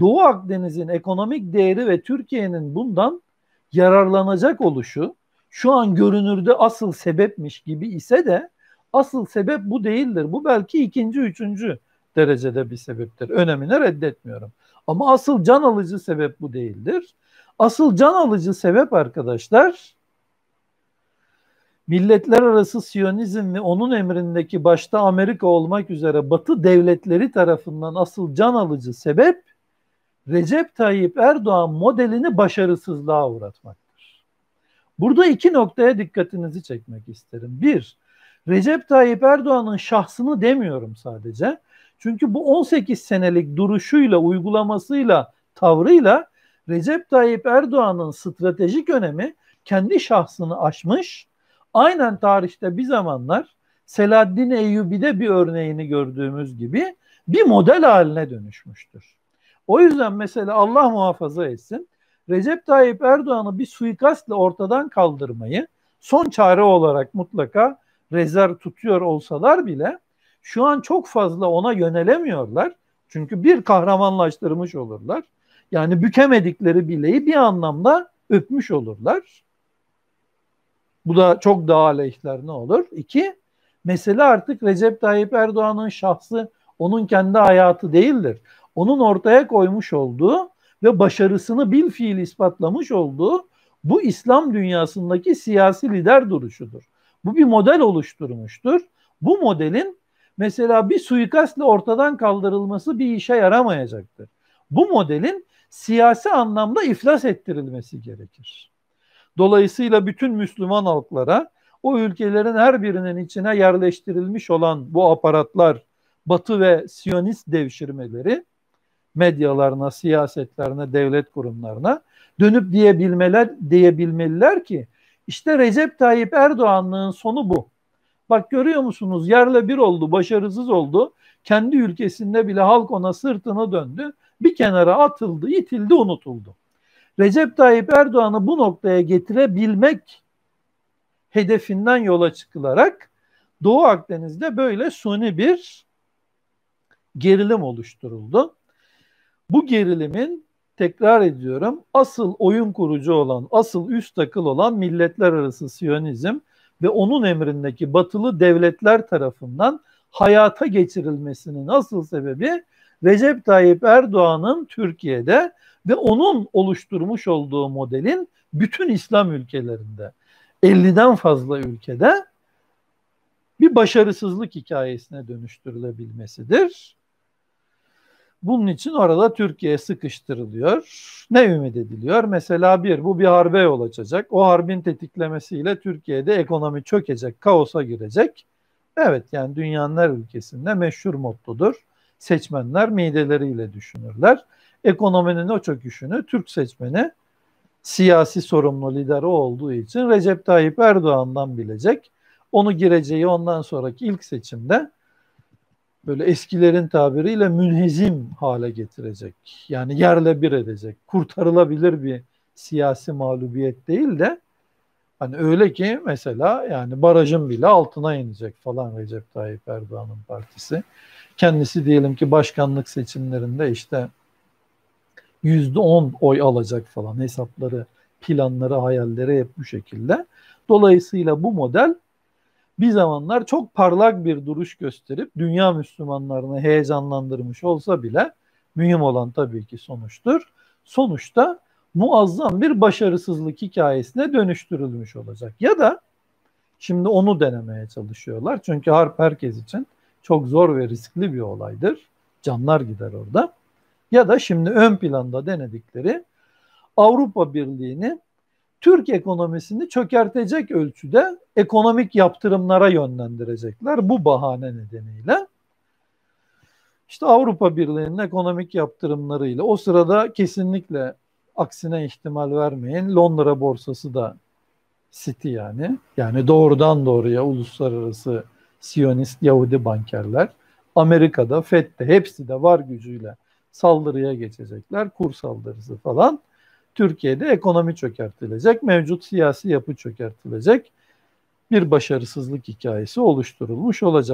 Doğu Akdeniz'in ekonomik değeri ve Türkiye'nin bundan yararlanacak oluşu şu an görünürde asıl sebepmiş gibi ise de asıl sebep bu değildir. Bu belki ikinci, üçüncü derecede bir sebeptir. Önemini reddetmiyorum. Ama asıl can alıcı sebep bu değildir. Asıl can alıcı sebep arkadaşlar milletler arası siyonizm ve onun emrindeki başta Amerika olmak üzere batı devletleri tarafından asıl can alıcı sebep Recep Tayyip Erdoğan modelini başarısızlığa uğratmaktır. Burada iki noktaya dikkatinizi çekmek isterim. Bir, Recep Tayyip Erdoğan'ın şahsını demiyorum sadece. Çünkü bu 18 senelik duruşuyla, uygulamasıyla, tavrıyla Recep Tayyip Erdoğan'ın stratejik önemi kendi şahsını aşmış. Aynen tarihte bir zamanlar Selahaddin Eyyubi'de bir örneğini gördüğümüz gibi bir model haline dönüşmüştür. O yüzden mesela Allah muhafaza etsin. Recep Tayyip Erdoğan'ı bir suikastla ortadan kaldırmayı son çare olarak mutlaka rezerv tutuyor olsalar bile şu an çok fazla ona yönelemiyorlar. Çünkü bir kahramanlaştırmış olurlar. Yani bükemedikleri bileği bir anlamda öpmüş olurlar. Bu da çok daha aleyhler ne olur? İki, mesele artık Recep Tayyip Erdoğan'ın şahsı onun kendi hayatı değildir onun ortaya koymuş olduğu ve başarısını bil fiil ispatlamış olduğu bu İslam dünyasındaki siyasi lider duruşudur. Bu bir model oluşturmuştur. Bu modelin mesela bir suikastla ortadan kaldırılması bir işe yaramayacaktır. Bu modelin siyasi anlamda iflas ettirilmesi gerekir. Dolayısıyla bütün Müslüman halklara o ülkelerin her birinin içine yerleştirilmiş olan bu aparatlar, Batı ve Siyonist devşirmeleri medyalarına, siyasetlerine, devlet kurumlarına dönüp diyebilmeler diyebilmeliler ki işte Recep Tayyip Erdoğan'lığın sonu bu. Bak görüyor musunuz yerle bir oldu, başarısız oldu. Kendi ülkesinde bile halk ona sırtını döndü. Bir kenara atıldı, itildi, unutuldu. Recep Tayyip Erdoğan'ı bu noktaya getirebilmek hedefinden yola çıkılarak Doğu Akdeniz'de böyle suni bir gerilim oluşturuldu. Bu gerilimin tekrar ediyorum asıl oyun kurucu olan, asıl üst takıl olan milletler arası siyonizm ve onun emrindeki batılı devletler tarafından hayata geçirilmesinin asıl sebebi Recep Tayyip Erdoğan'ın Türkiye'de ve onun oluşturmuş olduğu modelin bütün İslam ülkelerinde 50'den fazla ülkede bir başarısızlık hikayesine dönüştürülebilmesidir. Bunun için orada Türkiye sıkıştırılıyor. Ne ümit ediliyor? Mesela bir, bu bir harbe yol açacak. O harbin tetiklemesiyle Türkiye'de ekonomi çökecek, kaosa girecek. Evet yani dünyanın her ülkesinde meşhur mottodur. Seçmenler mideleriyle düşünürler. Ekonominin o çöküşünü Türk seçmeni siyasi sorumlu lider olduğu için Recep Tayyip Erdoğan'dan bilecek. Onu gireceği ondan sonraki ilk seçimde böyle eskilerin tabiriyle münhezim hale getirecek. Yani yerle bir edecek. Kurtarılabilir bir siyasi mağlubiyet değil de hani öyle ki mesela yani barajın bile altına inecek falan Recep Tayyip Erdoğan'ın partisi. Kendisi diyelim ki başkanlık seçimlerinde işte yüzde on oy alacak falan hesapları, planları, hayalleri hep bu şekilde. Dolayısıyla bu model bir zamanlar çok parlak bir duruş gösterip dünya Müslümanlarını heyecanlandırmış olsa bile mühim olan tabii ki sonuçtur. Sonuçta muazzam bir başarısızlık hikayesine dönüştürülmüş olacak. Ya da şimdi onu denemeye çalışıyorlar. Çünkü harp herkes için çok zor ve riskli bir olaydır. Canlar gider orada. Ya da şimdi ön planda denedikleri Avrupa Birliği'ni Türk ekonomisini çökertecek ölçüde ekonomik yaptırımlara yönlendirecekler bu bahane nedeniyle. İşte Avrupa Birliği'nin ekonomik yaptırımlarıyla o sırada kesinlikle aksine ihtimal vermeyin. Londra borsası da City yani. Yani doğrudan doğruya uluslararası Siyonist Yahudi bankerler Amerika'da, FED'de hepsi de var gücüyle saldırıya geçecekler. Kur saldırısı falan. Türkiye'de ekonomi çökertilecek, mevcut siyasi yapı çökertilecek bir başarısızlık hikayesi oluşturulmuş olacak.